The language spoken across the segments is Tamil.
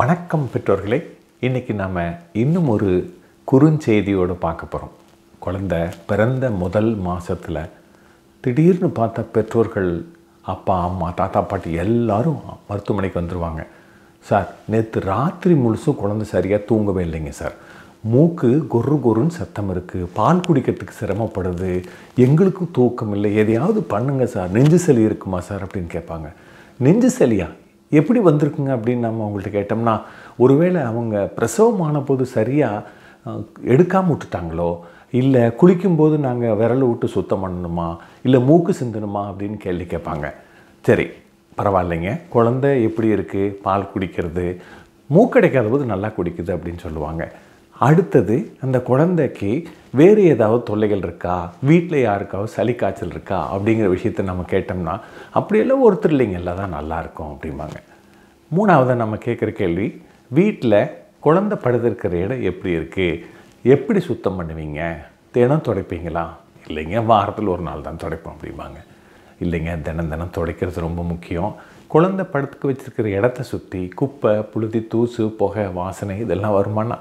வணக்கம் பெற்றோர்களே இன்றைக்கி நாம் இன்னும் ஒரு குறுஞ்செய்தியோடு பார்க்க போகிறோம் குழந்த பிறந்த முதல் மாதத்தில் திடீர்னு பார்த்த பெற்றோர்கள் அப்பா அம்மா தாத்தா பாட்டி எல்லாரும் மருத்துவமனைக்கு வந்துடுவாங்க சார் நேற்று ராத்திரி முழுசும் குழந்தை சரியாக தூங்கவே இல்லைங்க சார் மூக்கு கொரு கொருன்னு சத்தம் இருக்குது பால் குடிக்கிறதுக்கு சிரமப்படுது எங்களுக்கும் தூக்கம் இல்லை எதையாவது பண்ணுங்கள் சார் நெஞ்சு சளி இருக்குமா சார் அப்படின்னு கேட்பாங்க நெஞ்சு சளியா எப்படி வந்திருக்குங்க அப்படின்னு நம்ம அவங்கள்ட்ட கேட்டோம்னா ஒருவேளை அவங்க பிரசவமான போது சரியாக எடுக்காமல் விட்டுட்டாங்களோ இல்லை குளிக்கும்போது நாங்கள் விரலை விட்டு சுத்தம் பண்ணணுமா இல்லை மூக்கு சிந்தணுமா அப்படின்னு கேள்வி கேட்பாங்க சரி பரவாயில்லைங்க குழந்தை எப்படி இருக்குது பால் குடிக்கிறது மூக்கடைக்காத போது நல்லா குடிக்குது அப்படின்னு சொல்லுவாங்க அடுத்தது அந்த குழந்தைக்கு வேறு ஏதாவது தொல்லைகள் இருக்கா வீட்டில் யாருக்காவது சளி காய்ச்சல் இருக்கா அப்படிங்கிற விஷயத்த நம்ம கேட்டோம்னா அப்படியெல்லாம் ஒருத்தர் இல்லைங்கல்ல தான் நல்லாயிருக்கும் அப்படிம்பாங்க மூணாவது நம்ம கேட்குற கேள்வி வீட்டில் குழந்தை படுத்திருக்கிற இடம் எப்படி இருக்குது எப்படி சுத்தம் பண்ணுவீங்க தினம் துடைப்பீங்களா இல்லைங்க வாரத்தில் ஒரு நாள் தான் துடைப்போம் அப்படிம்பாங்க இல்லைங்க தினம் தினம் துடைக்கிறது ரொம்ப முக்கியம் குழந்தை படுத்துக்க வச்சுருக்கிற இடத்த சுற்றி குப்பை புழுதி தூசு புகை வாசனை இதெல்லாம் வருமானா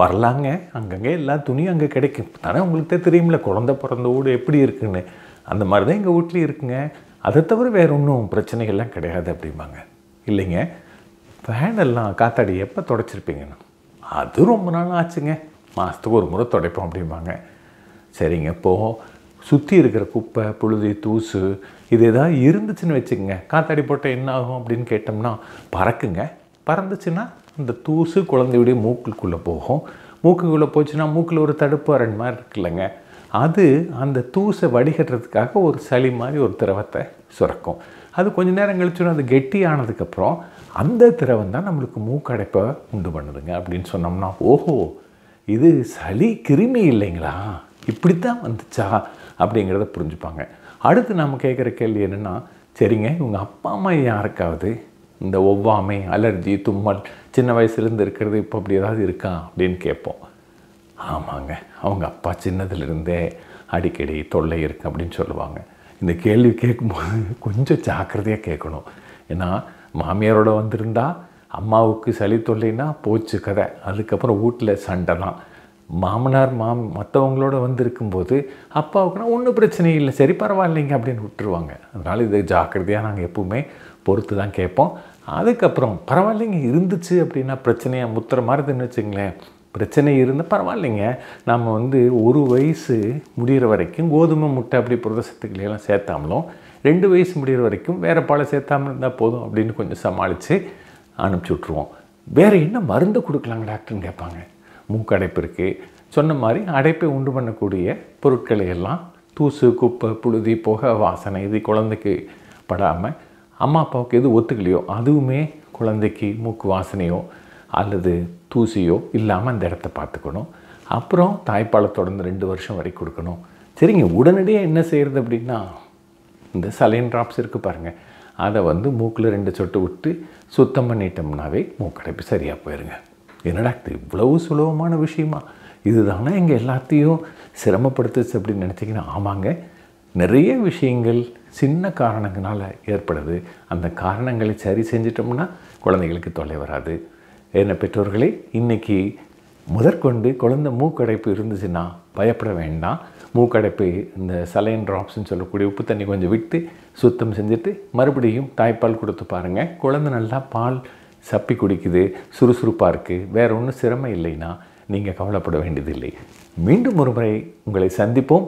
வரலாங்க அங்கங்கே எல்லா துணியும் அங்கே கிடைக்கும் தானே தான் தெரியுமில்ல குழந்த பிறந்த வீடு எப்படி இருக்குன்னு அந்த மாதிரி தான் எங்கள் வீட்லேயும் இருக்குங்க அதை தவிர வேறு ஒன்றும் பிரச்சனைகள்லாம் கிடையாது அப்படிம்பாங்க இல்லைங்க ஃபேன் எல்லாம் காத்தாடி எப்போ தொடச்சிருப்பீங்கன்னு அது ரொம்ப நாள் ஆச்சுங்க மாதத்துக்கு ஒரு முறை துடைப்போம் அப்படிம்பாங்க சரிங்க இப்போது சுற்றி இருக்கிற குப்பை புழுதி தூசு இது எதாவது இருந்துச்சுன்னு வச்சுக்கோங்க காத்தாடி போட்டால் என்ன ஆகும் அப்படின்னு கேட்டோம்னா பறக்குங்க பறந்துச்சுன்னா இந்த தூசு குழந்தையுடைய மூக்குக்குள்ளே போகும் மூக்குக்குள்ளே போச்சுன்னா மூக்கில் ஒரு தடுப்பு அரண் மாதிரி இருக்குல்லங்க அது அந்த தூசை வடிகட்டுறதுக்காக ஒரு சளி மாதிரி ஒரு திரவத்தை சுரக்கும் அது கொஞ்ச நேரம் கழிச்சோன்னா அது கெட்டி ஆனதுக்கப்புறம் அந்த திரவம் தான் நம்மளுக்கு மூக்கடைப்பை உண்டு பண்ணுதுங்க அப்படின்னு சொன்னோம்னா ஓஹோ இது சளி கிருமி இல்லைங்களா இப்படி தான் வந்துச்சா அப்படிங்கிறத புரிஞ்சுப்பாங்க அடுத்து நம்ம கேட்குற கேள்வி என்னென்னா சரிங்க இவங்க அப்பா அம்மா யாருக்காவது இந்த ஒவ்வாமை அலர்ஜி தும்மல் சின்ன வயசுலேருந்து இருக்கிறது இப்போ அப்படி ஏதாவது இருக்கா அப்படின்னு கேட்போம் ஆமாங்க அவங்க அப்பா சின்னதுலேருந்தே அடிக்கடி தொல்லை இருக்கு அப்படின்னு சொல்லுவாங்க இந்த கேள்வி கேட்கும்போது கொஞ்சம் ஜாக்கிரதையாக கேட்கணும் ஏன்னா மாமியாரோட வந்திருந்தா அம்மாவுக்கு சளி தொல்லைனா போச்சு கதை அதுக்கப்புறம் வீட்டில் சண்டை தான் மாமனார் மாம் மற்றவங்களோட வந்து இருக்கும்போது அப்பாவுக்குனா ஒன்றும் பிரச்சனை இல்லை சரி பரவாயில்லைங்க அப்படின்னு விட்டுருவாங்க அதனால் இதை ஜாக்கிரதையாக நாங்கள் எப்பவுமே பொறுத்து தான் கேட்போம் அதுக்கப்புறம் பரவாயில்லைங்க இருந்துச்சு அப்படின்னா பிரச்சனையாக முத்துற மாதிரி இருந்துன்னு வச்சுங்களேன் பிரச்சனை இருந்தால் பரவாயில்லைங்க நம்ம வந்து ஒரு வயசு முடிகிற வரைக்கும் கோதுமை முட்டை அப்படி சத்துக்களையெல்லாம் சேர்த்தாமலும் ரெண்டு வயசு முடிகிற வரைக்கும் வேறு பாலை சேர்த்தாமல் இருந்தால் போதும் அப்படின்னு கொஞ்சம் சமாளித்து அனுப்பிச்சி விட்ருவோம் வேறு என்ன மருந்து கொடுக்கலாங்க டாக்டர்னு கேட்பாங்க மூக்கடைப்பு இருக்குது சொன்ன மாதிரி அடைப்பை உண்டு பண்ணக்கூடிய பொருட்களை எல்லாம் தூசு குப்பை புழுதி புகை வாசனை இது குழந்தைக்கு படாமல் அம்மா அப்பாவுக்கு எது ஒத்துக்கலையோ அதுவுமே குழந்தைக்கு மூக்கு வாசனையோ அல்லது தூசியோ இல்லாமல் அந்த இடத்த பார்த்துக்கணும் அப்புறம் தாய்ப்பாலை தொடர்ந்து ரெண்டு வருஷம் வரை கொடுக்கணும் சரிங்க உடனடியாக என்ன செய்கிறது அப்படின்னா இந்த சலைன் ட்ராப்ஸ் இருக்குது பாருங்கள் அதை வந்து மூக்கில் ரெண்டு சொட்டு விட்டு சுத்தம் பண்ணிட்டோம்னாவே மூக்கடைப்பு சரியாக போயிருங்க என்னடா இது இவ்வளவு சுலபமான விஷயமா இதுதானே எங்கள் எல்லாத்தையும் சிரமப்படுத்துச்சு அப்படின்னு நினச்சிங்கன்னா ஆமாங்க நிறைய விஷயங்கள் சின்ன காரணங்களால் ஏற்படுது அந்த காரணங்களை சரி செஞ்சிட்டோம்னா குழந்தைகளுக்கு தொல்லை வராது ஏன்னா பெற்றோர்களே இன்றைக்கி முதற்கொண்டு குழந்தை மூக்கடைப்பு இருந்துச்சுன்னா பயப்பட வேண்டாம் மூக்கடைப்பு இந்த சலைன் ட்ராப்ஸ்ன்னு சொல்லக்கூடிய உப்பு தண்ணி கொஞ்சம் விட்டு சுத்தம் செஞ்சுட்டு மறுபடியும் தாய்ப்பால் கொடுத்து பாருங்கள் குழந்தை நல்லா பால் சப்பி குடிக்குது சுறுசுறுப்பாக இருக்குது வேறு ஒன்றும் சிரமம் இல்லைன்னா நீங்கள் கவலைப்பட வேண்டியதில்லை மீண்டும் ஒரு முறை உங்களை சந்திப்போம்